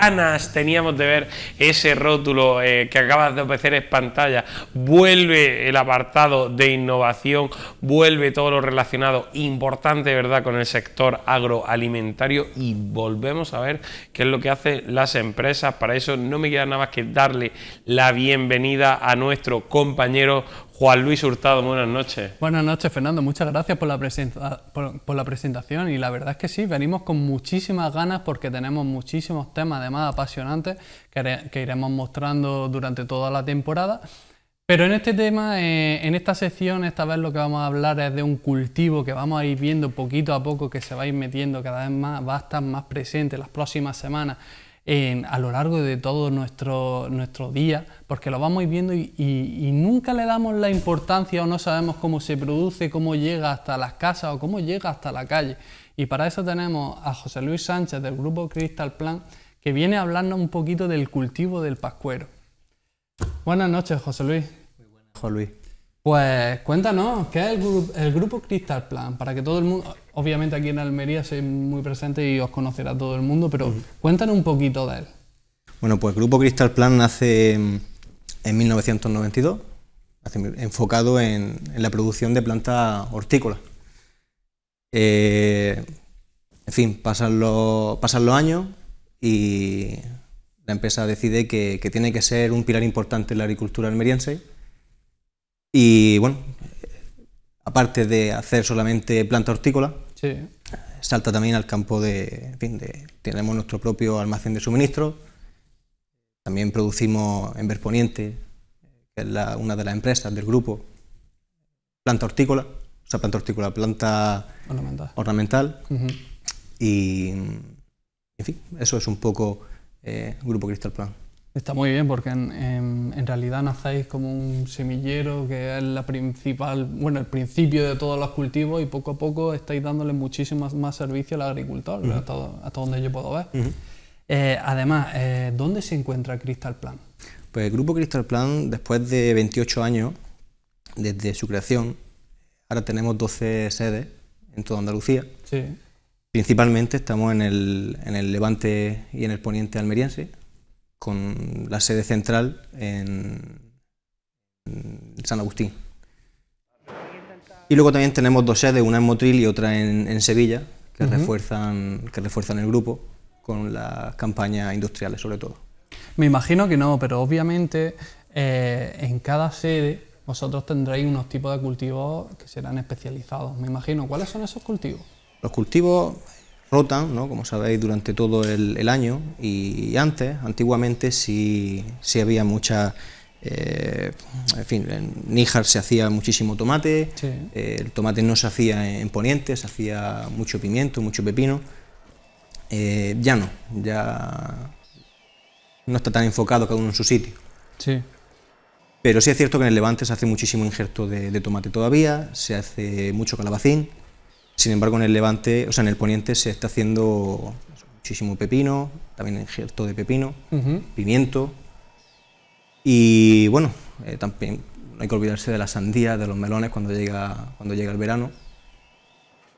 ganas teníamos de ver ese rótulo eh, que acabas de ofrecer en pantalla. Vuelve el apartado de innovación, vuelve todo lo relacionado, importante, ¿verdad?, con el sector agroalimentario y volvemos a ver qué es lo que hacen las empresas. Para eso no me queda nada más que darle la bienvenida a nuestro compañero Juan Luis Hurtado, buenas noches. Buenas noches, Fernando. Muchas gracias por la, presentación. Y la verdad es que sí, venimos con muchísimas ganas porque tenemos muchísimos temas, además apasionantes, que, iremos mostrando durante toda la temporada. Pero en este tema, eh, en esta sección, esta vez lo que vamos a hablar es de un cultivo que vamos a ir viendo poquito a poco, que se va a ir metiendo cada vez más, va a estar más presente las próximas semanas a lo largo de todo nuestro, nuestro día, porque lo vamos viendo y, nunca le damos la importancia o no sabemos cómo se produce, cómo llega hasta las casas o cómo llega hasta la calle. Y para eso tenemos a José Luis Sánchez del grupo Crystal Plan, que viene a hablarnos un poquito del cultivo del pascuero. Buenas noches, José Luis. Muy buenas, José Luis. Pues cuéntanos, ¿qué es el, grupo Crystal Plan? Para que todo el mundo, obviamente aquí en Almería sois muy presente y os conocerá todo el mundo, pero cuéntanos un poquito de él. Bueno, pues el grupo Crystal Plan nace en 1992, enfocado en, la producción de plantas hortícolas. Eh, en fin, pasan los, años y la empresa decide que tiene que ser un pilar importante en la agricultura almeriense y bueno, eh, aparte de hacer solamente planta hortícola, salta también al campo de, Tenemos nuestro propio almacén de suministro, también producimos en Verponiente, que es una de las empresas del grupo, planta hortícola, o sea, planta hortícola, planta ornamental. Y, en fin, eso es un poco eh, Grupo Cristal Plan. Está muy bien porque en, realidad nacéis como un semillero que es la principal, bueno, el principio de todos los cultivos y poco a poco estáis dándole muchísimo más servicio al agricultor, hasta, donde yo puedo ver. Eh, además, eh, ¿dónde se encuentra Crystal Plan? Pues el grupo Crystal Plan, después de 28 años desde su creación, ahora tenemos 12 sedes en toda Andalucía. Sí. Principalmente estamos en el, en el levante y en el poniente almeriense con la sede central en San Agustín. Y luego también tenemos dos sedes, una en Motril y otra en, Sevilla, que, refuerzan, que refuerzan el grupo con las campañas industriales sobre todo. Me imagino que no, pero obviamente eh, en cada sede vosotros tendréis unos tipos de cultivos que serán especializados, me imagino. ¿Cuáles son esos cultivos? Los cultivos rotan, ¿no? como sabéis, durante todo el, año y, antes, antiguamente, sí, había mucha... Eh, en fin, en Níjar se hacía muchísimo tomate, eh, el tomate no se hacía en, Poniente, se hacía mucho pimiento, mucho pepino. Eh, ya no, ya no está tan enfocado cada uno en su sitio. Sí. Pero sí es cierto que en el Levante se hace muchísimo injerto de tomate todavía, se hace mucho calabacín, sin embargo, en el Levante, o sea, en el Poniente se está haciendo muchísimo pepino, también injerto de pepino, pimiento. Y bueno, eh, también no hay que olvidarse de las sandías, de los melones cuando llega, cuando llega el verano.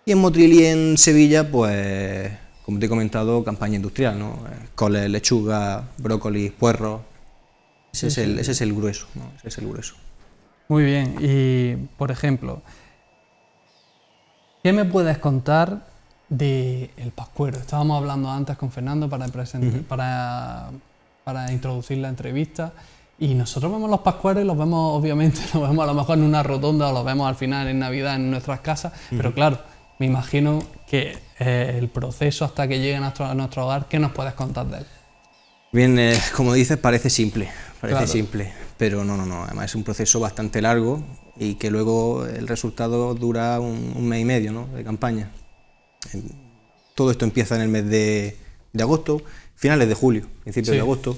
Y en Motril y en Sevilla, pues, como te he comentado, campaña industrial, ¿no? Eh, Coles, lechuga, brócoli puerro. Ese, ese es el grueso, ¿no? Ese es el grueso. Muy bien. Y, por ejemplo, ¿Qué me puedes contar del el Pascuero? Estábamos hablando antes con Fernando para, para, para introducir la entrevista. Y nosotros vemos los pascueros y los vemos, obviamente, los vemos a lo mejor en una rotonda o los vemos al final en Navidad en nuestras casas, pero claro, me imagino que eh, el proceso hasta que lleguen a nuestro, hogar, ¿qué nos puedes contar de él? Bien, eh, como dices, parece simple, parece simple, pero no, no, no, además es un proceso bastante largo, y que luego el resultado dura un, mes y medio de campaña. Todo esto empieza en el mes de, agosto, finales de julio, principios de agosto.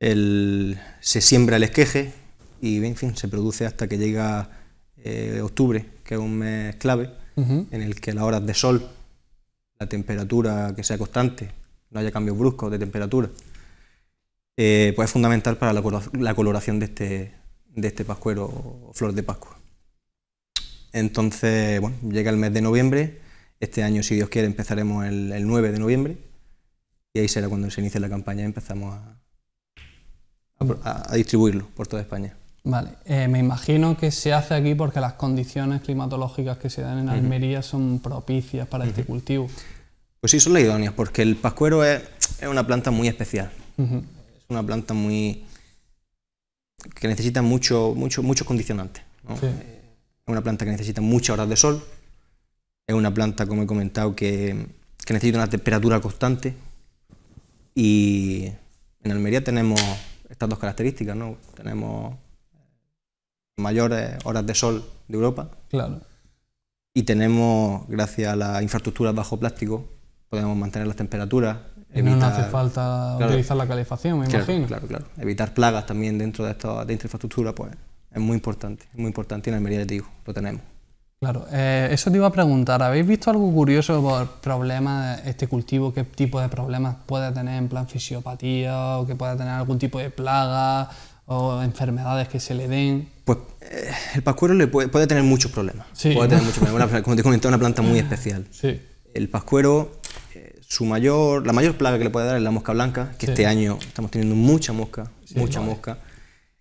se siembra el esqueje y, fin, se produce hasta que llega eh, octubre, que es un mes clave, en el que las horas de sol, la temperatura que sea constante, no haya cambios bruscos de temperatura, eh, pues es fundamental para la coloración de este, de este pascuero o Flor de Pascua. Entonces, bueno, llega el mes de noviembre, este año si Dios quiere empezaremos el, 9 de noviembre y ahí será cuando se inicie la campaña y empezamos a, a, distribuirlo por toda España. Vale, eh, me imagino que se hace aquí porque las condiciones climatológicas que se dan en Almería son propicias para este cultivo. Pues sí, son las idóneas, porque el pascuero es, es una planta muy especial. Es una planta muy, que necesita mucho, mucho, muchos condicionantes. Es una planta que necesita muchas horas de sol, es una planta, como he comentado, que, necesita una temperatura constante y en Almería tenemos estas dos características, ¿no? Tenemos mayores eh, horas de sol de Europa. Claro. Y tenemos, gracias a las infraestructuras bajo plástico, podemos mantener las temperaturas no, hace falta utilizar la calefacción, me imagino. Claro, claro. Evitar plagas también dentro de esta, infraestructura, pues es muy importante, es muy importante y en Almería, digo, lo tenemos. Claro, eh, eso te iba a preguntar, ¿habéis visto algo curioso por problemas de este cultivo? ¿Qué tipo de problemas puede tener en plan fisiopatía o que pueda tener algún tipo de plaga o enfermedades que se le den? Pues eh, el pascuero le puede, tener muchos problemas. Sí. Puede tener muchos problemas, como te comenté, una planta muy especial. Sí. El pascuero su mayor, la mayor plaga que le puede dar es la mosca blanca, que este año estamos teniendo mucha mosca, mucha mosca,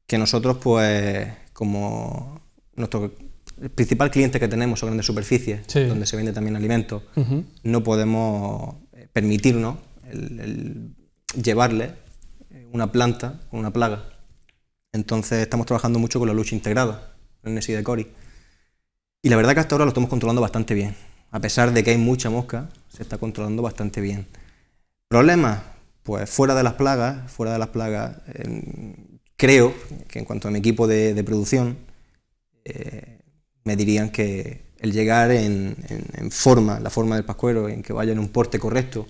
que nosotros pues como nuestro el principal cliente que tenemos son grandes superficies, donde se vende también alimentos, no podemos eh, permitirnos llevarle eh, una planta con una plaga. Entonces estamos trabajando mucho con la lucha integrada, en el NSI de Cori. Y la verdad que hasta ahora lo estamos controlando bastante bien a pesar de que hay mucha mosca, se está controlando bastante bien. problema Pues fuera de las plagas, fuera de las plagas, em, creo que en cuanto a mi equipo de, producción, eh, me dirían que el llegar en, forma, la forma del pascuero, en que vaya en un porte correcto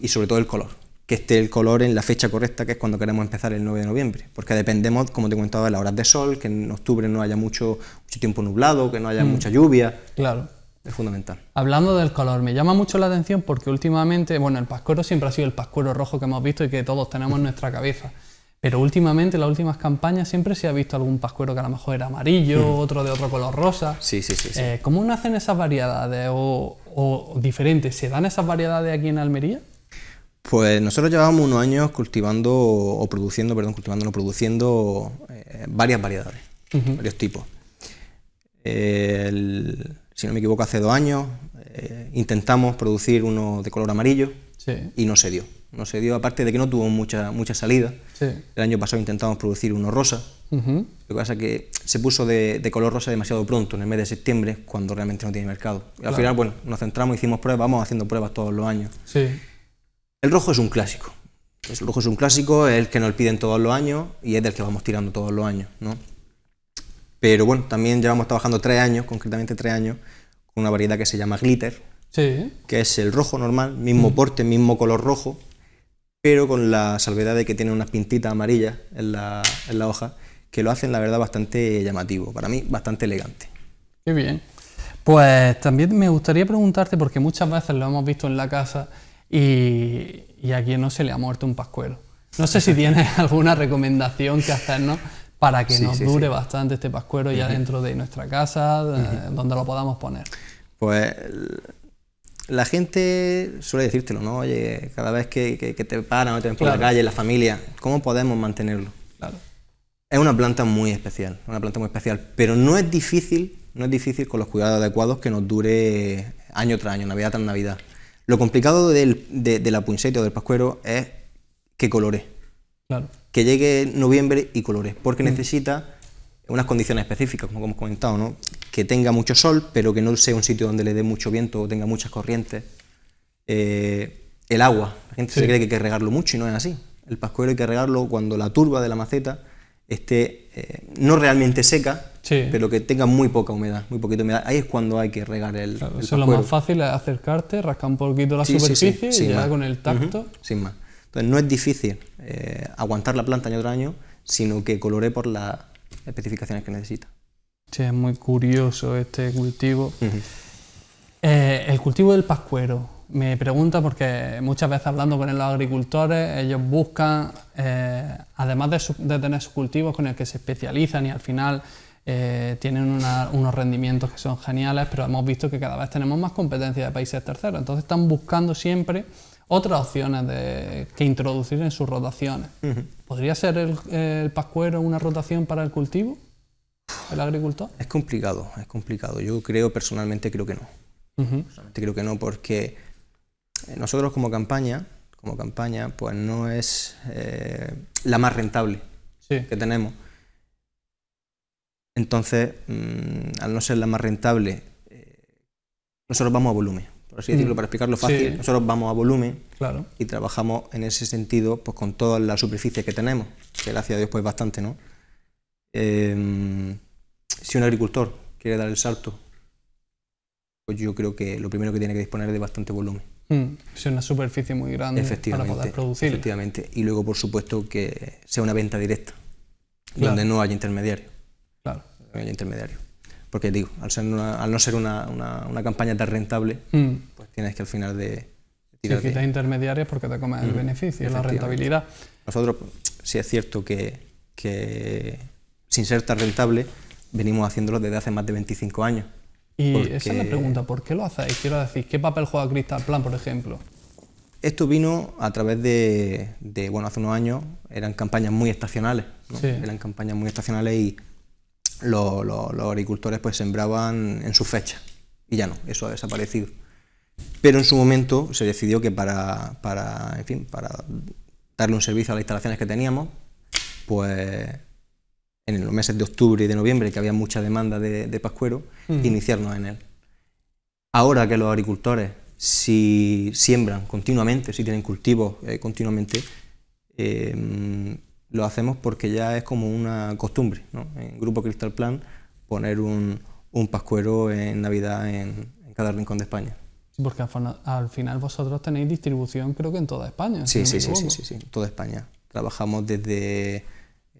y sobre todo el color. Que esté el color en la fecha correcta, que es cuando queremos empezar el 9 de noviembre. Porque dependemos, como te comentado, de las horas de sol, que en octubre no haya mucho, mucho tiempo nublado, que no haya mm. mucha lluvia. Claro es fundamental. Hablando del color, me llama mucho la atención porque últimamente, bueno, el pascuero siempre ha sido el pascuero rojo que hemos visto y que todos tenemos en nuestra cabeza. Pero últimamente, en las últimas campañas, siempre se ha visto algún pascuero que a lo mejor era amarillo, mm. otro de otro color rosa. Sí, sí, sí. Eh, ¿Cómo nacen esas variedades o, diferentes? ¿Se dan esas variedades aquí en Almería? Pues nosotros llevamos unos años cultivando o produciendo, perdón, cultivando, no produciendo eh, varias variedades, varios tipos. El, si no me equivoco, hace dos años, eh, intentamos producir uno de color amarillo y no se dio. No se dio, aparte de que no tuvo mucha, mucha salida. El año pasado intentamos producir uno rosa. Lo que pasa es que se puso de, color rosa demasiado pronto, en el mes de septiembre, cuando realmente no tiene mercado. al final, bueno, nos centramos, hicimos pruebas, vamos haciendo pruebas todos los años. El rojo es un clásico. El rojo es un clásico, es el que nos piden todos los años y es del que vamos tirando todos los años. ¿no? Pero bueno, también llevamos trabajando tres años, concretamente tres años, con una variedad que se llama glitter, que es el rojo normal, mismo mm. porte, mismo color rojo, pero con la salvedad de que tiene unas pintitas amarillas en la, hoja, que lo hacen, la verdad, bastante llamativo, para mí bastante elegante. Qué bien. Pues también me gustaría preguntarte, porque muchas veces lo hemos visto en la casa y, y a no se le ha muerto un pascuero. No sé si tienes alguna recomendación que hacernos para que nos dure bastante este pascuero ya dentro de nuestra casa, eh, donde lo podamos poner. Pues la gente suele decírtelo, ¿no? Oye, cada vez que, te paran o te ven por la calle, la familia, ¿cómo podemos mantenerlo? Claro. Es una planta muy especial, una planta muy especial, pero no es difícil, no es difícil con los cuidados adecuados que nos dure año tras año, Navidad tras Navidad. Lo complicado del, de, la punceta o del pascuero es que colore. Que llegue noviembre y colores, porque mm. necesita unas condiciones específicas, como hemos comentado, ¿no? Que tenga mucho sol, pero que no sea un sitio donde le dé mucho viento o tenga muchas corrientes. Eh, el agua, la gente se cree que hay que regarlo mucho y no es así. El pascuero hay que regarlo cuando la turba de la maceta esté eh, no realmente seca, pero que tenga muy poca humedad, muy poquita humedad. Ahí es cuando hay que regar el, eso es lo más fácil, acercarte, rascar un poquito la superficie y ya con el tacto. sin más. Entonces no es difícil eh, aguantar la planta año tras año, sino que colore por las especificaciones que necesita. Sí, es muy curioso este cultivo. Eh, el cultivo del pascuero. Me pregunta porque muchas veces hablando con los agricultores, ellos buscan, eh, además de, tener sus cultivos con el que se especializan y al final tienen unos rendimientos que son geniales, pero hemos visto que cada vez tenemos más competencia de países terceros. Entonces están buscando siempre otras opciones de, que introducir en sus rotaciones. ¿Podría ser el, pascuero una rotación para el cultivo? ¿El agricultor? Es complicado, es complicado. Yo creo, personalmente, creo que no. Personalmente creo que no, porque eh, nosotros como campaña, como campaña, pues no es eh, la más rentable que tenemos. Entonces, mm, al no ser la más rentable, eh, nosotros vamos a volumen por así decirlo, mm. para explicarlo fácil, nosotros vamos a volumen y trabajamos en ese sentido pues, con toda la superficie que tenemos, que gracias a Dios pues bastante, ¿no? Em, si un agricultor quiere dar el salto, pues yo creo que lo primero que tiene que disponer es de bastante volumen. Mm, es una superficie muy grande para poder producir. Efectivamente, y luego por supuesto que sea una venta directa, donde no haya intermediario. Claro. No haya intermediario porque digo, al, al no ser una, campaña tan rentable, hmm. pues tienes que al final de... tirar quitas intermediarias porque te comes el hmm. beneficio, la rentabilidad. Nosotros sí es cierto que, sin ser tan rentable, venimos haciéndolo desde hace más de 25 años. Y esa es la pregunta, ¿por qué lo hacéis? Quiero decir, ¿qué papel juega Crystal Plan, por ejemplo? Esto vino a través de, bueno, hace unos años eran campañas muy estacionales, eran campañas muy estacionales y los, agricultores pues sembraban en su fecha y ya no, eso ha desaparecido. Pero en su momento se decidió que para, para, en fin, para darle un servicio a las instalaciones que teníamos, pues en los meses de octubre y de noviembre, que había mucha demanda de, pascuero, iniciarnos en él. Ahora que los agricultores, si siembran continuamente, si tienen cultivos eh, continuamente, eh, lo hacemos porque ya es como una costumbre, ¿no? En Grupo Cristal Plan poner un, pascuero en Navidad en, cada rincón de España. porque al, final vosotros tenéis distribución creo que en toda España. Sí, sí, sí, sí, sí, sí, toda España. Trabajamos desde,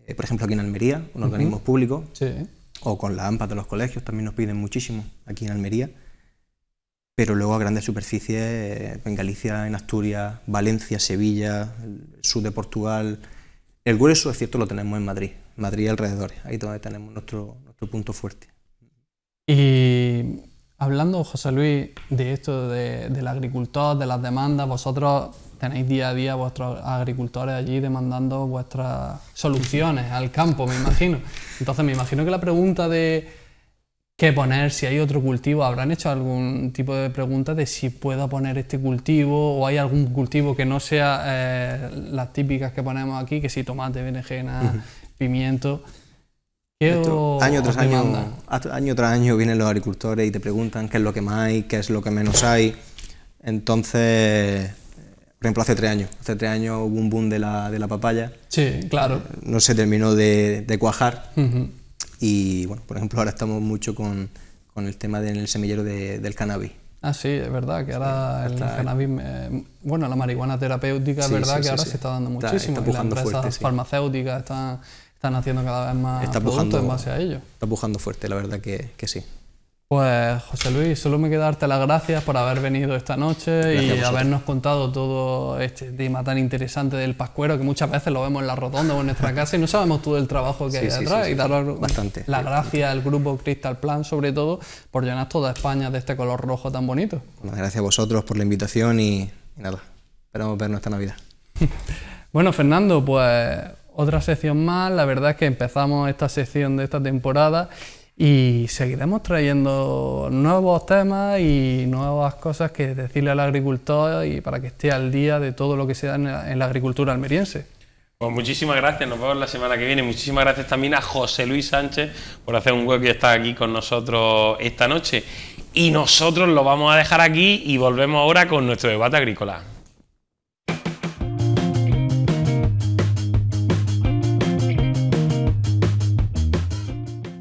eh, por ejemplo, aquí en Almería, un organismo públicos sí. o con la AMPA de los colegios, también nos piden muchísimo aquí en Almería, pero luego a grandes superficies, eh, en Galicia, en Asturias, Valencia, Sevilla, sur de Portugal, el grueso, es cierto, lo tenemos en Madrid, Madrid y alrededor, ahí donde tenemos nuestro, nuestro punto fuerte. Y hablando, José Luis, de esto del agricultor, de las demandas, vosotros tenéis día a día vuestros agricultores allí demandando vuestras soluciones al campo, me imagino. Entonces, me imagino que la pregunta de qué poner, si hay otro cultivo. ¿Habrán hecho algún tipo de pregunta de si puedo poner este cultivo o hay algún cultivo que no sea eh, las típicas que ponemos aquí, que si tomate, berenjena, pimiento? año tras año, año tras año vienen los agricultores y te preguntan qué es lo que más hay, qué es lo que menos hay. Entonces, por ejemplo, hace tres años. Hace tres años hubo un boom de la, de la papaya. Sí, claro. Eh, no se terminó de, cuajar. Y bueno, por ejemplo, ahora estamos mucho con, el tema del semillero del cannabis. Ah, sí, es verdad que ahora el cannabis, eh, bueno, la marihuana terapéutica, es verdad que ahora se está dando muchísimo. Está, las empresas farmacéuticas están, haciendo cada vez más está productos en base a ello. Está pujando fuerte, la verdad que sí. Pues José Luis, solo me queda darte las gracias por haber venido esta noche y habernos contado todo este tema tan interesante del pascuero que muchas veces lo vemos en la rotonda o en nuestra casa y no sabemos todo el trabajo que hay detrás. y dar bastante, las gracias al grupo Crystal Plan, sobre todo, por llenar toda España de este color rojo tan bonito. gracias a vosotros por la invitación y, nada, esperamos vernos esta Navidad. bueno, Fernando, pues otra sección más. La verdad es que empezamos esta sección de esta temporada y seguiremos trayendo nuevos temas y nuevas cosas que decirle al agricultor y para que esté al día de todo lo que se da en la, agricultura almeriense. Pues muchísimas gracias, nos vemos la semana que viene. Muchísimas gracias también a José Luis Sánchez por hacer un hueco y estar aquí con nosotros esta noche. Y nosotros lo vamos a dejar aquí y volvemos ahora con nuestro debate agrícola.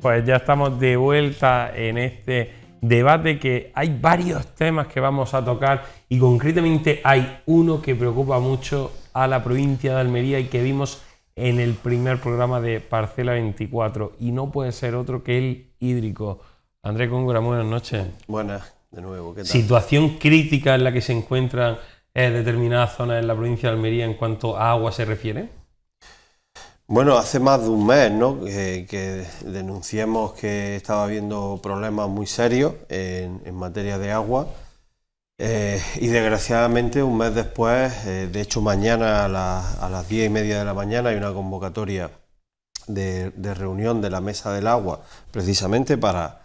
Pues ya estamos de vuelta en este debate que hay varios temas que vamos a tocar y concretamente hay uno que preocupa mucho a la provincia de Almería y que vimos en el primer programa de Parcela 24 y no puede ser otro que el hídrico. André Congura, buenas noches. Buenas, de nuevo. ¿qué tal? Situación crítica en la que se encuentran eh, determinadas zonas en la provincia de Almería en cuanto a agua se refiere. Bueno, hace más de un mes ¿no? Eh, que denunciamos que estaba habiendo problemas muy serios en, materia de agua eh, y desgraciadamente un mes después, eh, de hecho mañana a, las diez y media de la mañana hay una convocatoria de, reunión de la Mesa del Agua precisamente para,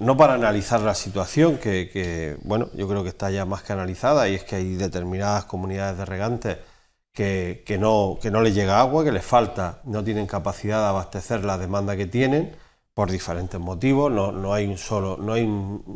no para analizar la situación que, que, bueno, yo creo que está ya más que analizada y es que hay determinadas comunidades de regantes que, no, que no les llega agua, que les falta, no tienen capacidad de abastecer la demanda que tienen por diferentes motivos, no, hay, un solo, no,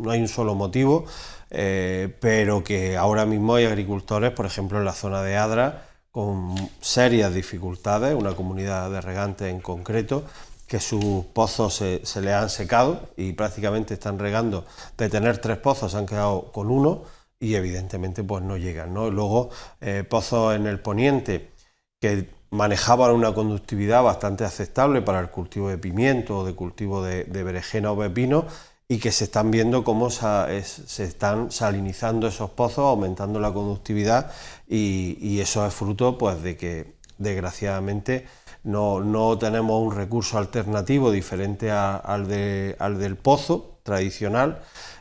hay, solo motivo, eh, pero que ahora mismo hay agricultores, por ejemplo, en la zona de Adra, con serias dificultades, una comunidad de regantes en concreto, que sus pozos se, se le han secado y prácticamente están regando, de tener tres pozos se han quedado con uno, y evidentemente pues no llegan. Luego eh, pozos en el poniente que manejaban una conductividad bastante aceptable para el cultivo de pimiento o de cultivo de, de berenjena o pepino y que se están viendo cómo se están salinizando esos pozos, aumentando la conductividad y, eso es fruto pues de que desgraciadamente no, tenemos un recurso alternativo diferente al, al del pozo tradicional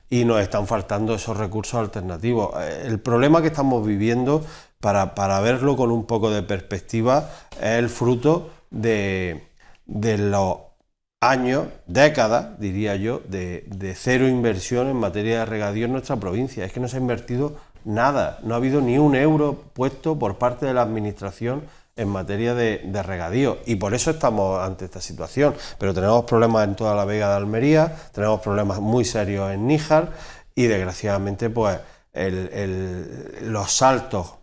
y nos están faltando esos recursos alternativos. Eh, el problema que estamos viviendo, para, verlo con un poco de perspectiva, es el fruto de, de los años, décadas, diría yo, de, de, cero inversión en materia de regadío en nuestra provincia. Es que no se ha invertido nada, no ha habido ni un euro puesto por parte de la Administración en materia de, regadío y por eso estamos ante esta situación. Pero tenemos problemas en toda la Vega de Almería, tenemos problemas muy serios en Níjar y desgraciadamente pues los saltos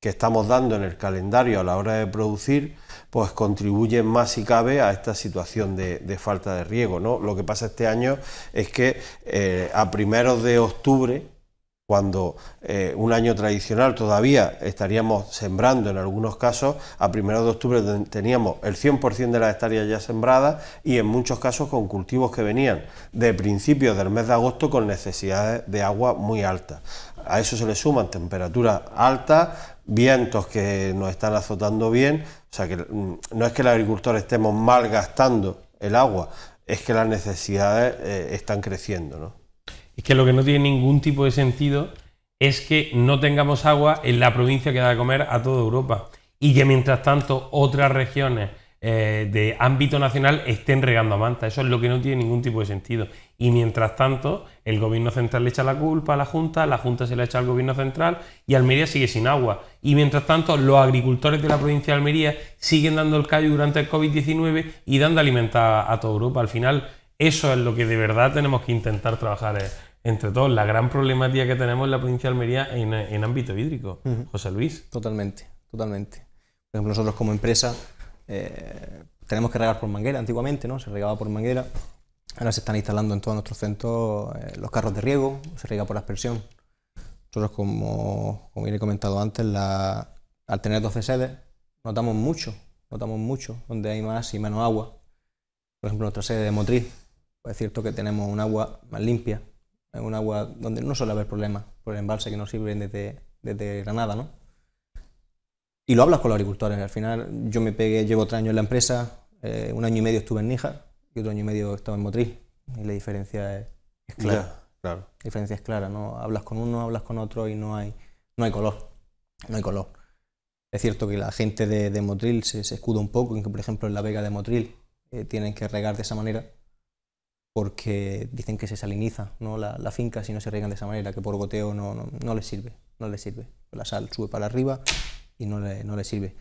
que estamos dando en el calendario a la hora de producir pues contribuyen más si cabe a esta situación de, falta de riego. ¿no? Lo que pasa este año es que eh, a primeros de octubre cuando eh, un año tradicional todavía estaríamos sembrando en algunos casos, a primero de octubre teníamos el 100% de las hectáreas ya sembradas y en muchos casos con cultivos que venían de principios del mes de agosto con necesidades de agua muy altas. A eso se le suman temperaturas altas, vientos que nos están azotando bien, o sea que mm, no es que el agricultor estemos mal gastando el agua, es que las necesidades eh, están creciendo. ¿no? es que lo que no tiene ningún tipo de sentido es que no tengamos agua en la provincia que da de comer a toda Europa y que mientras tanto otras regiones eh, de ámbito nacional estén regando a manta. Eso es lo que no tiene ningún tipo de sentido. Y mientras tanto, el gobierno central le echa la culpa a la Junta, la Junta se la echa al gobierno central y Almería sigue sin agua. Y mientras tanto, los agricultores de la provincia de Almería siguen dando el callo durante el COVID-19 y dando a alimentar a toda Europa. Al final, eso es lo que de verdad tenemos que intentar trabajar eh, entre todos. La gran problemática que tenemos en la provincia de Almería en, ámbito hídrico, José Luis. Totalmente, totalmente. Por ejemplo, nosotros como empresa eh, tenemos que regar por manguera antiguamente, ¿no? Se regaba por manguera. Ahora se están instalando en todos nuestros centros eh, los carros de riego, se riega por aspersión. Nosotros, como, como bien he comentado antes, al tener 12 sedes, notamos mucho, notamos mucho donde hay más y menos agua. Por ejemplo, nuestra sede de Motriz, pues es cierto que tenemos un agua más limpia, un agua donde no suele haber problemas por el embalse que nos sirven desde, desde Granada, ¿no? Y lo hablas con los agricultores. Al final yo me pegué, llevo tres años en la empresa, eh, un año y medio estuve en Níjar y otro año y medio estaba en Motril... Y la diferencia es, clara. claro. La diferencia es clara, ¿no? Hablas con uno, hablas con otro y no hay, no hay color. No hay color. Es cierto que la gente de, de Motril se, escuda un poco en que, por ejemplo, en la vega de Motril eh, tienen que regar de esa manera, porque dicen que se saliniza ¿no? la, finca si no se riegan de esa manera, que por goteo no, no, no les sirve, no les sirve. La sal sube para arriba y no le, no le sirve.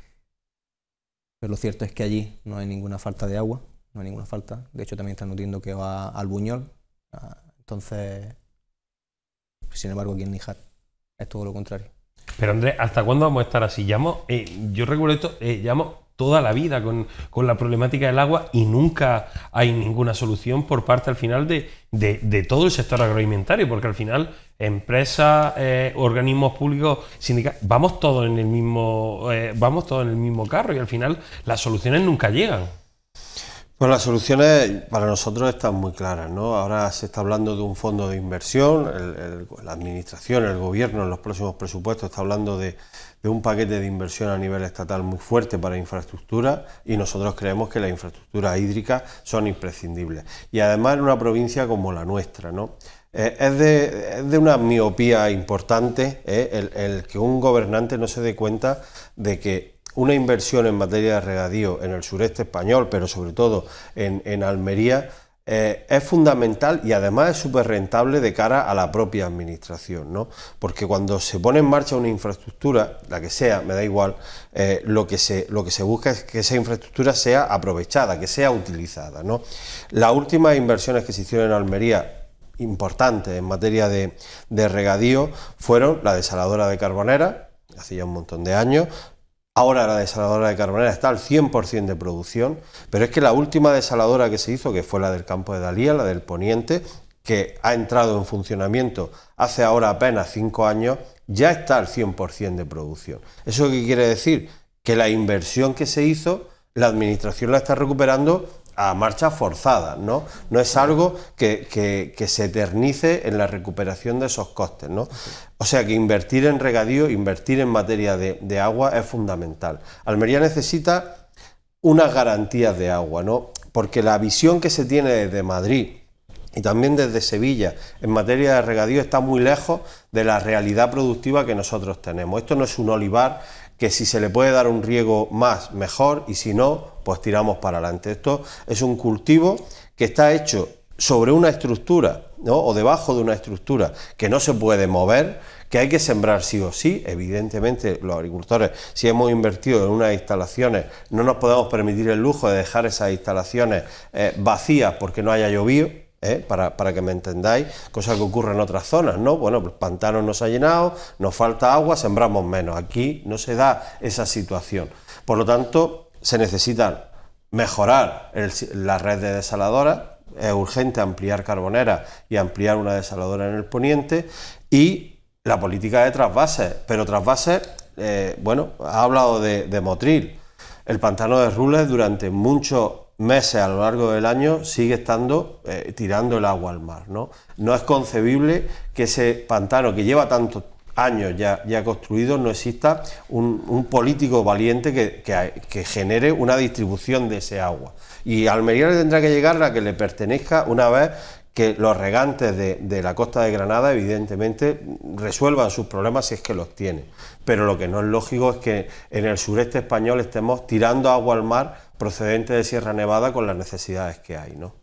Pero lo cierto es que allí no hay ninguna falta de agua, no hay ninguna falta. De hecho, también están notiendo que va al buñol. Ah, entonces, pues, sin embargo, aquí en Nijar es todo lo contrario. Pero Andrés, ¿hasta cuándo vamos a estar así? Llamo, eh, yo recuerdo esto, eh, llamo toda la vida con, la problemática del agua y nunca hay ninguna solución por parte al final de, todo el sector agroalimentario, porque al final empresas, eh, organismos públicos, sindicatos, vamos todos en el mismo, eh, vamos todos en el mismo carro y al final las soluciones nunca llegan. Pues las soluciones para nosotros están muy claras, ¿no? Ahora se está hablando de un fondo de inversión, la administración, el gobierno en los próximos presupuestos está hablando de, de un paquete de inversión a nivel estatal muy fuerte para infraestructura y nosotros creemos que las infraestructuras hídricas son imprescindibles. Y además en una provincia como la nuestra, ¿no? Eh, es, de, una miopía importante ¿eh? el, que un gobernante no se dé cuenta de que una inversión en materia de regadío en el sureste español, pero sobre todo en, en Almería, eh, es fundamental y además es súper rentable de cara a la propia administración, ¿no? Porque cuando se pone en marcha una infraestructura, la que sea, me da igual, eh, lo, que se, lo que se busca es que esa infraestructura sea aprovechada, que sea utilizada, Las últimas inversiones que se hicieron en Almería importantes en materia de, de regadío fueron la desaladora de Carbonera, hace ya un montón de años, Ahora la desaladora de Carbonera está al 100% de producción, pero es que la última desaladora que se hizo, que fue la del campo de Dalía, la del Poniente, que ha entrado en funcionamiento hace ahora apenas 5 años, ya está al 100% de producción. ¿Eso qué quiere decir? Que la inversión que se hizo, la Administración la está recuperando a marcha forzada, ¿no? No es algo que, se eternice en la recuperación de esos costes, ¿no? O sea que invertir en regadío, invertir en materia de, de agua es fundamental. Almería necesita unas garantías de agua, ¿no? Porque la visión que se tiene desde Madrid y también desde Sevilla en materia de regadío está muy lejos de la realidad productiva que nosotros tenemos. Esto no es un olivar que si se le puede dar un riego más, mejor, y si no, pues tiramos para adelante. Esto es un cultivo que está hecho sobre una estructura o debajo de una estructura que no se puede mover, que hay que sembrar sí o sí. Evidentemente, los agricultores, si hemos invertido en unas instalaciones, no nos podemos permitir el lujo de dejar esas instalaciones eh, vacías porque no haya llovido ¿eh? Para, que me entendáis, cosa que ocurre en otras zonas, ¿no? Bueno, el pues pantano se ha llenado, nos falta agua, sembramos menos. Aquí no se da esa situación. Por lo tanto, se necesitan mejorar la red de desaladoras, es urgente ampliar carbonera y ampliar una desaladora en el poniente, y la política de trasvases, pero trasvases, eh, bueno, ha hablado de, Motril. El pantano de Rules durante muchos meses a lo largo del año sigue estando eh, tirando el agua al mar. ¿no? es concebible que ese pantano que lleva tantos años ya, construido no exista un, político valiente que, genere una distribución de ese agua. Y al Almería le tendrá que llegar la que le pertenezca una vez que los regantes de, de, la costa de Granada, evidentemente, resuelvan sus problemas si es que los tiene... Pero lo que no es lógico es que en el sureste español estemos tirando agua al mar procedente de Sierra Nevada con las necesidades que hay. ¿no?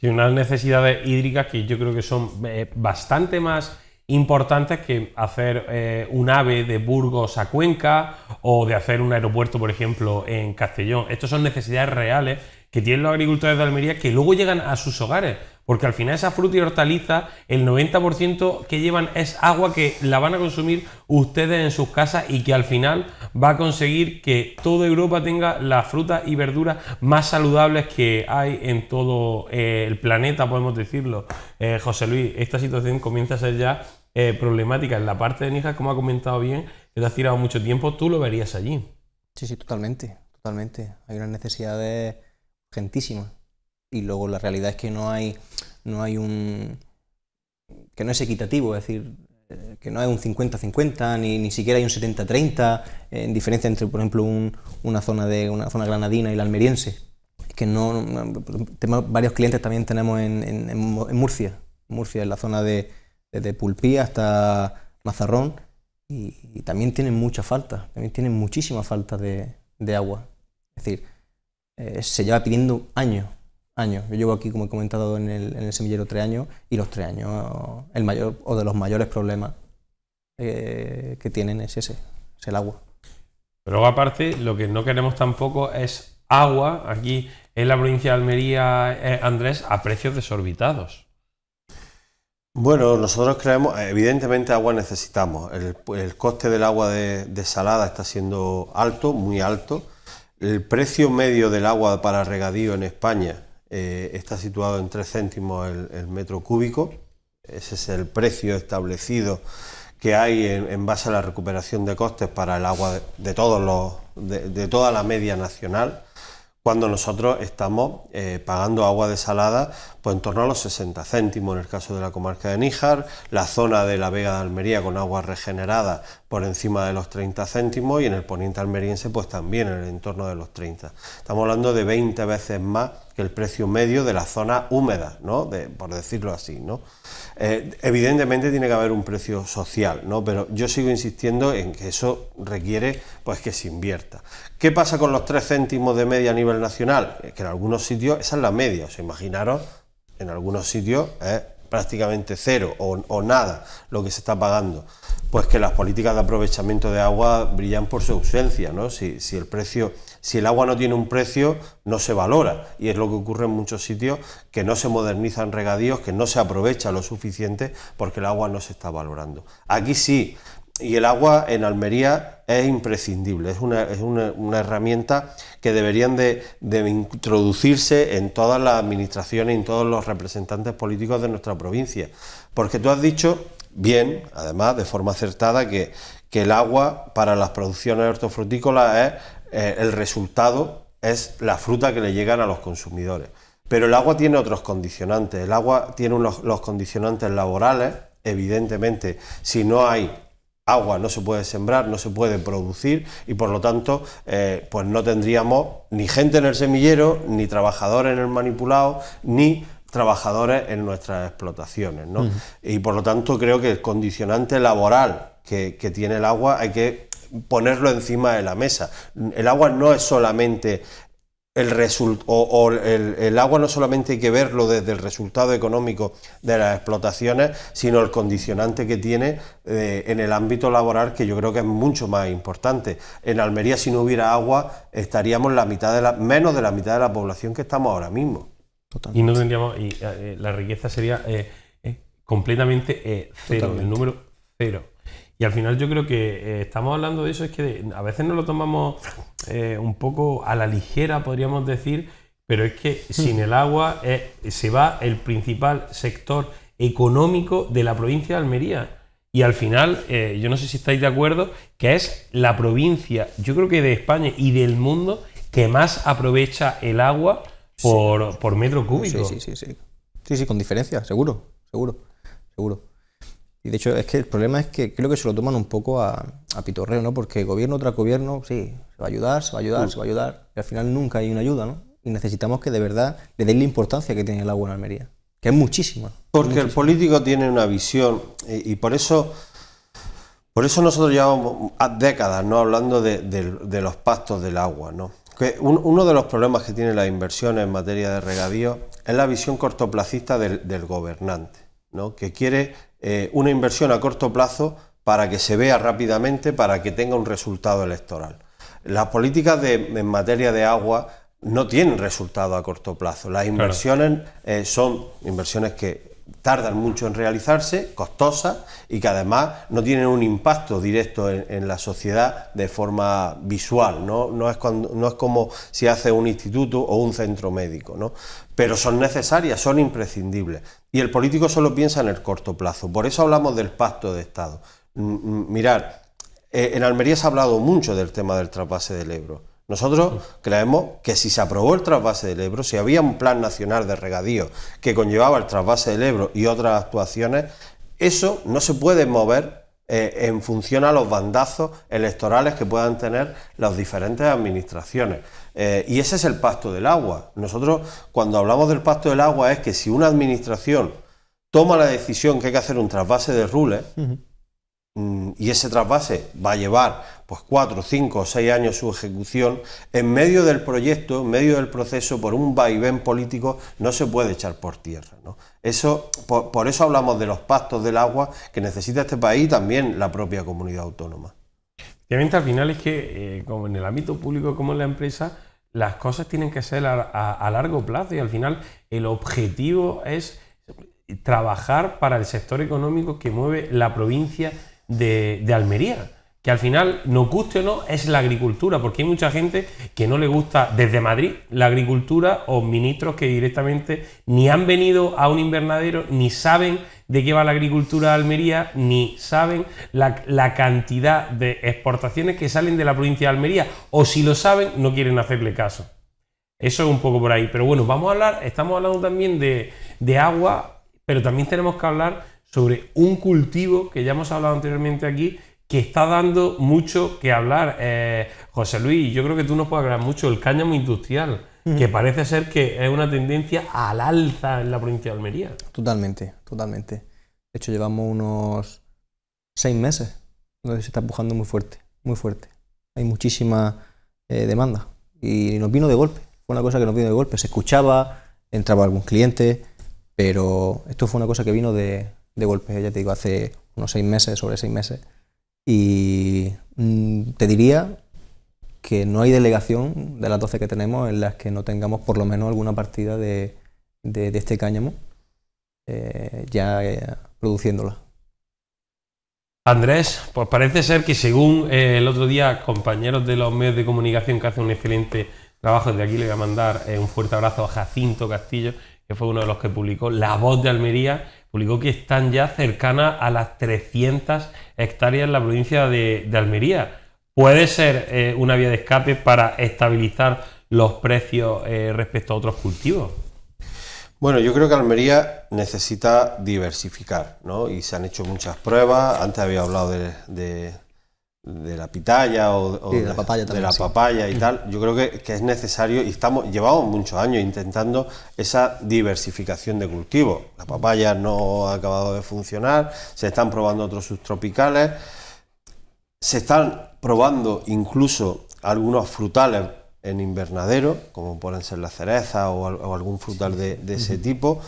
Y unas necesidades hídricas que yo creo que son eh, bastante más importantes que hacer eh, un ave de Burgos a Cuenca o de hacer un aeropuerto, por ejemplo, en Castellón. Estas son necesidades reales que tienen los agricultores de Almería que luego llegan a sus hogares. Porque al final esa fruta y hortaliza, el 90% que llevan es agua que la van a consumir ustedes en sus casas y que al final va a conseguir que toda Europa tenga las frutas y verduras más saludables que hay en todo eh, el planeta, podemos decirlo. Eh, José Luis, esta situación comienza a ser ya eh, problemática en la parte de Nijas, como ha comentado bien, que te has tirado mucho tiempo, tú lo verías allí. Sí, sí, totalmente, totalmente. Hay unas necesidades urgentísimas y luego la realidad es que no hay, no hay un... que no es equitativo, es decir, eh, que no hay un 50-50, ni, ni siquiera hay un 70-30, en diferencia entre, por ejemplo, un, una, zona de, una zona granadina y la almeriense. que no, varios clientes también tenemos en, Murcia, Murcia, en la zona de, desde Pulpí hasta Mazarrón, y, también tienen mucha falta, también tienen muchísima falta de, de agua. Es decir, eh, se lleva pidiendo años años. Yo llevo aquí, como he comentado, en el, semillero tres años y los tres años, el mayor o de los mayores problemas eh, que tienen es ese, es el agua. Pero aparte, lo que no queremos tampoco es agua aquí en la provincia de Almería, eh, Andrés, a precios desorbitados. Bueno, nosotros creemos, evidentemente agua necesitamos. El, coste del agua de, salada está siendo alto, muy alto. El precio medio del agua para regadío en España eh, está situado en 3 céntimos el, metro cúbico. Ese es el precio establecido que hay en, base a la recuperación de costes para el agua de, todos los, de, toda la media nacional, cuando nosotros estamos eh, pagando agua desalada pues en torno a los 60 céntimos en el caso de la comarca de Níjar, la zona de la Vega de Almería con agua regenerada por encima de los 30 céntimos y en el poniente almeriense pues también en el entorno de los 30. Estamos hablando de 20 veces más que el precio medio de la zona húmeda, ¿no? por decirlo así. ¿no? Eh, evidentemente tiene que haber un precio social, ¿no? pero yo sigo insistiendo en que eso requiere pues, que se invierta. ¿Qué pasa con los 3 céntimos de media a nivel nacional? Es que en algunos sitios, esa es la media, os imaginaros, en algunos sitios es ¿eh? prácticamente cero o, nada lo que se está pagando pues que las políticas de aprovechamiento de agua brillan por su ausencia, ¿no? si el precio si el agua no tiene un precio, no se valora. Y es lo que ocurre en muchos sitios, que no se modernizan regadíos, que no se aprovecha lo suficiente porque el agua no se está valorando. Aquí sí, y el agua en Almería es imprescindible, es una, es una, herramienta que deberían de, introducirse en todas las administraciones, en todos los representantes políticos de nuestra provincia. Porque tú has dicho, bien, además de forma acertada, que, que el agua para las producciones hortofrutícolas es eh, el resultado es la fruta que le llegan a los consumidores. Pero el agua tiene otros condicionantes. El agua tiene los condicionantes laborales, evidentemente, si no hay agua no se puede sembrar, no se puede producir y por lo tanto eh, pues no tendríamos ni gente en el semillero, ni trabajadores en el manipulado, ni trabajadores en nuestras explotaciones. Y por lo tanto creo que el condicionante laboral que tiene el agua hay que ponerlo encima de la mesa. El agua no es solamente el result o, el, agua no solamente hay que verlo desde el resultado económico de las explotaciones, sino el condicionante que tiene eh, en el ámbito laboral, que yo creo que es mucho más importante. En Almería, si no hubiera agua, estaríamos la mitad de la, menos de la mitad de la población que estamos ahora mismo. Y no tendríamos, y, eh, la riqueza sería eh, completamente cero, el número cero. Y al final yo creo que eh, estamos hablando de eso, es que a veces nos lo tomamos eh, un poco a la ligera, podríamos decir, pero es que sin el agua eh, se va el principal sector económico de la provincia de Almería. Y al final, yo no sé si estáis de acuerdo, que es la provincia, yo creo que de España y del mundo, que más aprovecha el agua por, por metro cúbico. Sí, sí, sí, sí. Sí, sí, con diferencia, seguro, seguro, seguro. Y de hecho, es que el problema es que creo que se lo toman un poco a, pitorreo, ¿no? Porque gobierno tras gobierno, sí, se va a ayudar, se va a ayudar, se va a ayudar. Y al final nunca hay una ayuda, ¿no? Y necesitamos que de verdad le den la importancia que tiene el agua en Almería, que es muchísima. Porque el político tiene una visión eh, y, por eso. Por eso nosotros llevamos décadas ¿no? hablando de, los pactos del agua. ¿no? Que uno de los problemas que tienen las inversiones en materia de regadío es la visión cortoplacista del, del gobernante, ¿no? que quiere eh, una inversión a corto plazo para que se vea rápidamente, para que tenga un resultado electoral. Las políticas en materia de agua no tienen resultado a corto plazo. Las inversiones eh, son inversiones que tardan mucho en realizarse, costosas y que además no tienen un impacto directo en, la sociedad de forma visual, ¿no? No, es no es como si hace un instituto o un centro médico. ¿no? pero son necesarias, son imprescindibles. Y el político solo piensa en el corto plazo. Por eso hablamos del pacto de Estado. Mm, mm, mirad, eh, en Almería se ha hablado mucho del tema del trasvase del Ebro. Nosotros creemos que si se aprobó el trasvase del Ebro, si había un plan nacional de regadío que conllevaba el trasvase del Ebro y otras actuaciones, eso no se puede mover eh, en función a los bandazos electorales que puedan tener las diferentes administraciones. Eh, y ese es el pacto del agua. Nosotros cuando hablamos del pacto del agua es que si una administración toma la decisión que hay que hacer un trasvase de rules, Mm, y ese trasvase va a llevar pues cinco o seis años su ejecución, en medio del proyecto, en medio del proceso, por un vaivén político, no se puede echar por tierra. Eso, por, eso hablamos de los pactos del agua que necesita este país y también la propia comunidad autónoma. Obviamente al final es que, eh, como en el ámbito público como en la empresa, las cosas tienen que ser a largo plazo y al final el objetivo es trabajar para el sector económico que mueve la provincia de, Almería que al final, no guste o no, es la agricultura, porque hay mucha gente que no le gusta desde Madrid la agricultura o ministros que directamente ni han venido a un invernadero, ni saben de qué va la agricultura de Almería, ni saben la, cantidad de exportaciones que salen de la provincia de Almería, o si lo saben, no quieren hacerle caso. Eso es un poco por ahí. Pero bueno, vamos a hablar, estamos hablando también de, de agua, pero también tenemos que hablar sobre un cultivo que ya hemos hablado anteriormente aquí, que está dando mucho que hablar. Eh, José Luis, yo creo que tú nos puedes hablar mucho el cáñamo industrial, que parece ser que es una tendencia al alza en la provincia de Almería. Totalmente, totalmente. De hecho, llevamos unos seis meses donde se está empujando muy fuerte, muy fuerte. Hay muchísima eh, demanda y nos vino de golpe. Fue una cosa que nos vino de golpe. Se escuchaba, entraba algún cliente, pero esto fue una cosa que vino de, de golpe, ya te digo, hace unos seis meses, sobre seis meses. Y mm, te diría que no hay delegación de las 12 que tenemos en las que no tengamos por lo menos alguna partida de, de, este cáñamo eh, ya eh, produciéndola. Andrés, pues parece ser que según eh, el otro día compañeros de los medios de comunicación que hacen un excelente trabajo, desde aquí le voy a mandar un fuerte abrazo a Jacinto Castillo, que fue uno de los que publicó La Voz de Almería publicó que están ya cercanas a las 300 hectáreas en la provincia de, Almería. Puede ser eh, una vía de escape para estabilizar los precios eh, respecto a otros cultivos. Bueno, yo creo que Almería necesita diversificar, ¿no? Y se han hecho muchas pruebas. Antes había hablado de de la pitaya o, de, la papaya, y tal, yo creo que, es necesario y estamos llevamos muchos años intentando esa diversificación de cultivos. La papaya no ha acabado de funcionar, se están probando otros subtropicales, se están probando incluso algunos frutales en invernadero, como pueden ser la cereza o, algún frutal de, ese tipo.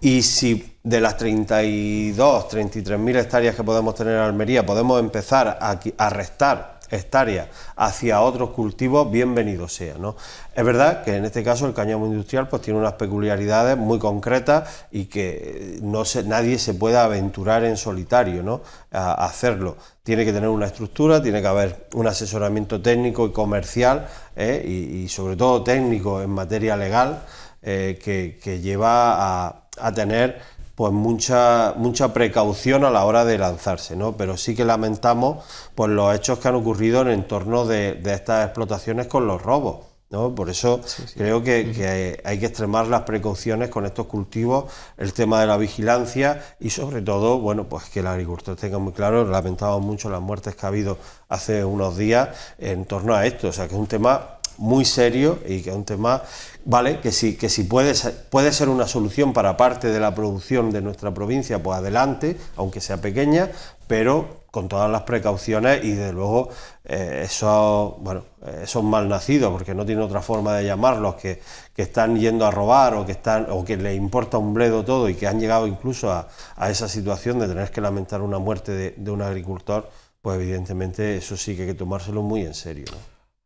Y si de las 32, 33000 mil hectáreas que podemos tener en Almería, podemos empezar a, restar hectáreas hacia otros cultivos, bienvenido sea. ¿no? Es verdad que en este caso el cañamo industrial pues, tiene unas peculiaridades muy concretas y que no nadie se puede aventurar en solitario ¿no? a, hacerlo. Tiene que tener una estructura, tiene que haber un asesoramiento técnico y comercial ¿eh? y, sobre todo técnico en materia legal eh, que lleva a a tener pues mucha, mucha precaución a la hora de lanzarse, ¿no? Pero sí que lamentamos pues, los hechos que han ocurrido en torno entorno de, estas explotaciones con los robos. ¿no? Por eso creo que, hay que extremar las precauciones con estos cultivos, el tema de la vigilancia y sobre todo, bueno, pues que el agricultor tenga muy claro, lamentamos mucho las muertes que ha habido hace unos días en torno a esto, o sea que es un tema muy serio y que es un tema, vale, que si, que si puede, ser, puede ser una solución para parte de la producción de nuestra provincia, pues adelante, aunque sea pequeña, pero con todas las precauciones y de luego eh, esos, bueno, eh, esos malnacidos, porque no tiene otra forma de llamarlos, que, están yendo a robar o que, están, o que les importa un bledo todo y que han llegado incluso a, esa situación de tener que lamentar una muerte de, un agricultor, pues evidentemente eso sí que hay que tomárselo muy en serio.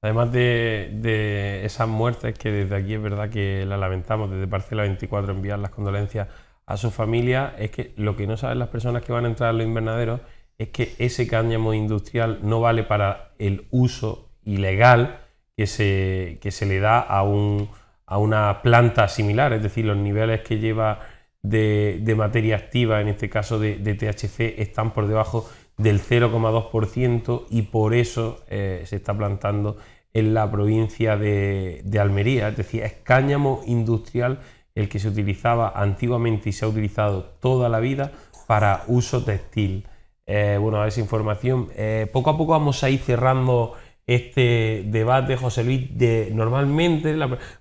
Además de, esas muertes que desde aquí es verdad que la lamentamos, desde Parcela 24 enviar las condolencias a su familia, es que lo que no saben las personas que van a entrar a los invernaderos es que ese cáñamo industrial no vale para el uso ilegal que se, que se le da a, un, a una planta similar, es decir, los niveles que lleva de, materia activa, en este caso de, THC, están por debajo del 0,2% y por eso eh, se está plantando en la provincia de, Almería, es decir, es cáñamo industrial el que se utilizaba antiguamente y se ha utilizado toda la vida para uso textil. Eh, bueno, esa información. Eh, poco a poco vamos a ir cerrando este debate, José Luis. De, normalmente,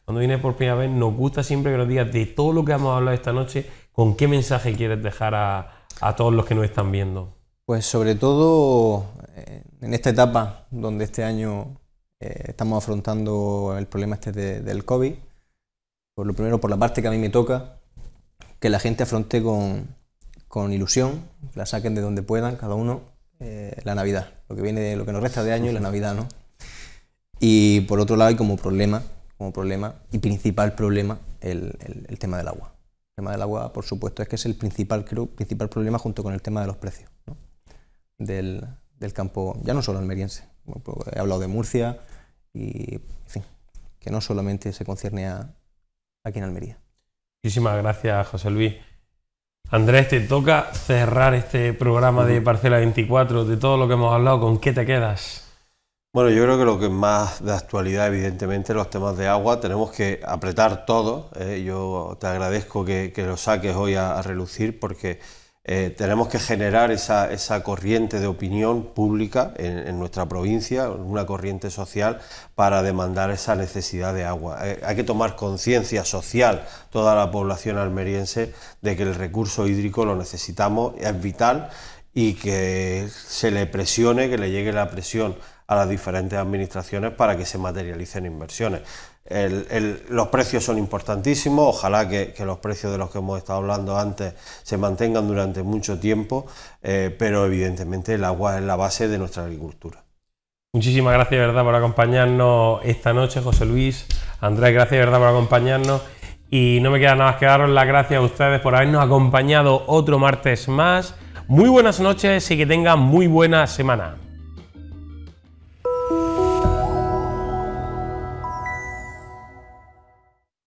cuando vienes por primera vez, nos gusta siempre que nos digas de todo lo que hemos hablado esta noche, con qué mensaje quieres dejar a, a todos los que nos están viendo. Pues sobre todo eh, en esta etapa donde este año eh, estamos afrontando el problema este del COVID. Por lo primero, por la parte que a mí me toca, que la gente afronte con, con ilusión, la saquen de donde puedan, cada uno, eh, la Navidad, lo que viene, lo que nos resta de año y la Navidad, ¿no? Y por otro lado, hay como problema, como problema y principal problema, el, el, tema del agua. El tema del agua, por supuesto, es que es el principal, creo, principal problema junto con el tema de los precios del, del campo, ya no solo almeriense, pues, he hablado de Murcia, y, en fin, que no solamente se concierne a, aquí en Almería. Muchísimas gracias, José Luis. Andrés, te toca cerrar este programa de Parcela 24, de todo lo que hemos hablado, ¿con qué te quedas? Bueno, yo creo que lo que es más de actualidad, evidentemente, los temas de agua, tenemos que apretar todo. ¿eh? Yo te agradezco que, lo saques hoy a relucir porque eh, tenemos que generar esa, corriente de opinión pública en, nuestra provincia, una corriente social, para demandar esa necesidad de agua. Eh, hay que tomar conciencia social, toda la población almeriense, de que el recurso hídrico lo necesitamos, es vital y que se le presione, que le llegue la presión a las diferentes administraciones para que se materialicen inversiones los precios son importantísimos, ojalá que, los precios de los que hemos estado hablando antes se mantengan durante mucho tiempo, eh, pero evidentemente el agua es la base de nuestra agricultura. Muchísimas gracias, ¿verdad?, por acompañarnos esta noche, José Luis. Andrés, gracias, ¿verdad?, por acompañarnos. Y no me queda nada más que daros las gracias a ustedes por habernos acompañado otro martes más. Muy buenas noches y que tengan muy buena semana.